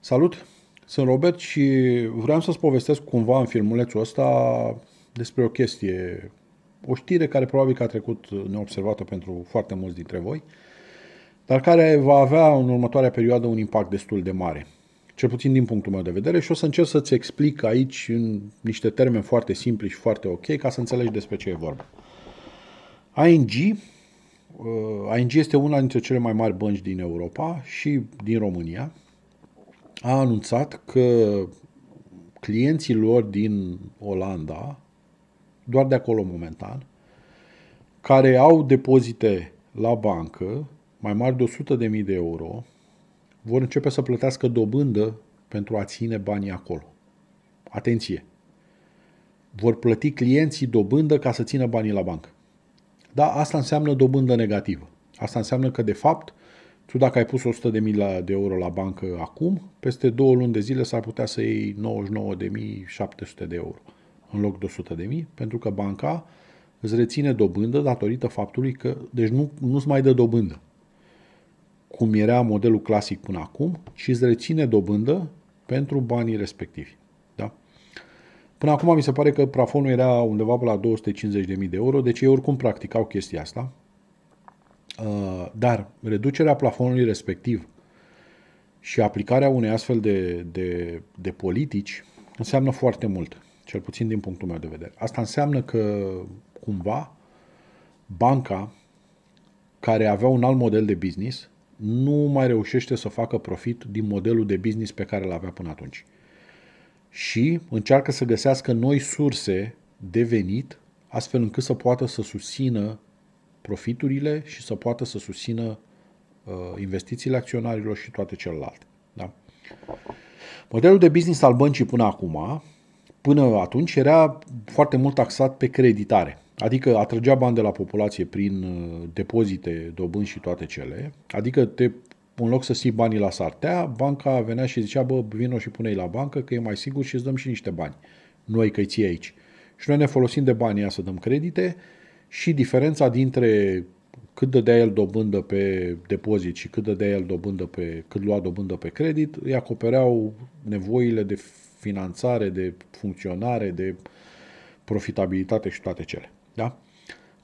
Salut! Sunt Robert și vreau să-ți povestesc cumva în filmulețul ăsta despre o chestie, o știre care probabil că a trecut neobservată pentru foarte mulți dintre voi, dar care va avea în următoarea perioadă un impact destul de mare, cel puțin din punctul meu de vedere și o să încerc să-ți explic aici în niște termeni foarte simpli și foarte ok ca să înțelegi despre ce e vorba. ING uh, ING este una dintre cele mai mari bănci din Europa și din România, a anunțat că clienții lor din Olanda, doar de acolo momentan, care au depozite la bancă mai mari de 100.000 de euro, vor începe să plătească dobândă pentru a ține banii acolo. Atenție! Vor plăti clienții dobândă ca să țină banii la bancă. Da, asta înseamnă dobândă negativă. Asta înseamnă că, de fapt, tu dacă ai pus 100.000 de, de euro la bancă acum, peste două luni de zile s-ar putea să iei 99.700 de euro în loc de 100.000, pentru că banca îți reține dobândă datorită faptului că, deci nu, nu-ți mai dă dobândă, cum era modelul clasic până acum, ci îți reține dobândă pentru banii respectivi. Da? Până acum mi se pare că plafonul era undeva pe la 250.000 de euro, deci ei oricum practicau chestia asta, Uh, dar reducerea plafonului respectiv și aplicarea unei astfel de, de, de politici înseamnă foarte mult, cel puțin din punctul meu de vedere. Asta înseamnă că, cumva, banca care avea un alt model de business nu mai reușește să facă profit din modelul de business pe care îl avea până atunci. Și încearcă să găsească noi surse de venit, astfel încât să poată să susțină profiturile și să poată să susțină uh, investițiile acționarilor și toate celelalte. Da? Modelul de business al băncii până acum, până atunci, era foarte mult taxat pe creditare. Adică atrăgea bani de la populație prin uh, depozite, dobânzi și toate cele. Adică te, în loc să ții banii la sartea, banca venea și zicea, bă, vino și pune-i la bancă că e mai sigur și îți dăm și niște bani. Noi că-i ții aici. Și noi ne folosim de banii să dăm credite și diferența dintre cât dădea el dobândă pe depozit și cât dădea el dobândă pe, cât lua dobândă pe credit, îi acopereau nevoile de finanțare, de funcționare, de profitabilitate și toate cele. Da?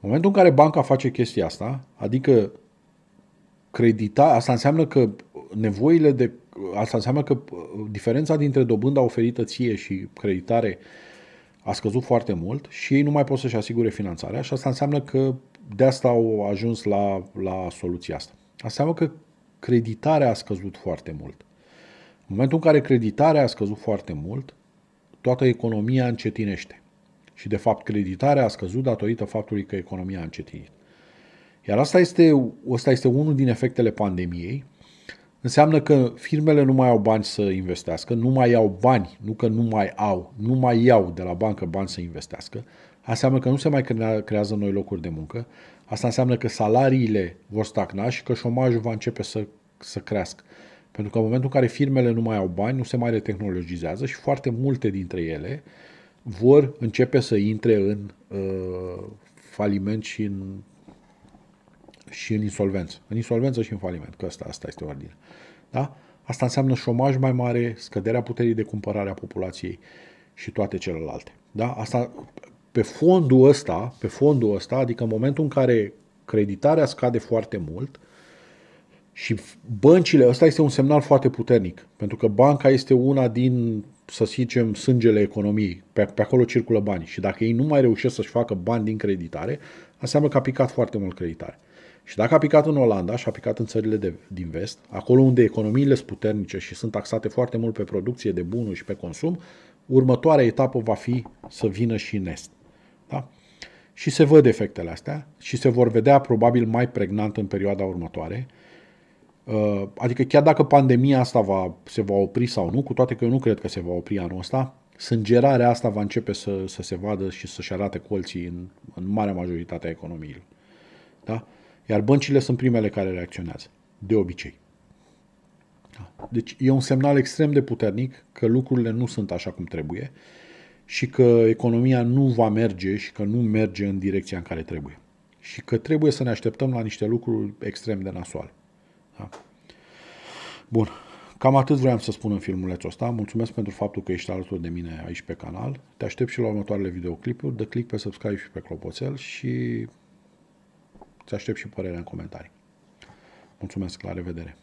În momentul în care banca face chestia asta, adică credita, asta înseamnă că nevoile de, asta înseamnă că uh, diferența dintre dobânda oferită ție și creditare uh, a scăzut foarte mult și ei nu mai pot să-și asigure finanțarea și asta înseamnă că de asta au ajuns la, la soluția asta. Asta înseamnă că creditarea a scăzut foarte mult. În momentul în care creditarea a scăzut foarte mult, toată economia încetinește. Și de fapt creditarea a scăzut datorită faptului că economia a încetinit. Iar asta este, asta este unul din efectele pandemiei, Înseamnă că firmele nu mai au bani să investească, nu mai au bani, nu că nu mai au, nu mai iau de la bancă bani să investească. Asta înseamnă că nu se mai creează noi locuri de muncă. Asta înseamnă că salariile vor stagna și că șomajul va începe să, să crească. Pentru că în momentul în care firmele nu mai au bani, nu se mai retehnologizează și foarte multe dintre ele vor începe să intre în uh, faliment și în și în insolvență. În insolvență și în faliment, că asta, asta este ordine, Da? Asta înseamnă șomaj mai mare, scăderea puterii de cumpărare a populației și toate celelalte. Da? Asta, pe fondul ăsta, pe fondul ăsta, adică în momentul în care creditarea scade foarte mult și băncile, ăsta este un semnal foarte puternic, pentru că banca este una din, să zicem, sângele economiei, pe, pe acolo circulă bani și dacă ei nu mai reușesc să-și facă bani din creditare, înseamnă că a picat foarte mult creditare. Și dacă a picat în Olanda și a picat în țările de, din vest, acolo unde economiile sunt puternice și sunt taxate foarte mult pe producție de bunuri și pe consum, următoarea etapă va fi să vină și în est. Da? Și se văd efectele astea și se vor vedea probabil mai pregnant în perioada următoare. Uh, adică chiar dacă pandemia asta va, se va opri sau nu, cu toate că eu nu cred că se va opri anul ăsta, sângerarea asta va începe să, să se vadă și să-și arate colții în, în marea majoritate a economiilor. Da? Iar băncile sunt primele care reacționează, de obicei. Da. Deci e un semnal extrem de puternic că lucrurile nu sunt așa cum trebuie și că economia nu va merge și că nu merge în direcția în care trebuie. Și că trebuie să ne așteptăm la niște lucruri extrem de nasoale. Da? Bun. Cam atât vreau să spun în filmulețul ăsta. Mulțumesc pentru faptul că ești alături de mine aici pe canal. Te aștept și la următoarele videoclipuri. Dă click pe subscribe și pe clopoțel și Ți aștept și părerea în comentarii. Mulțumesc, la revedere!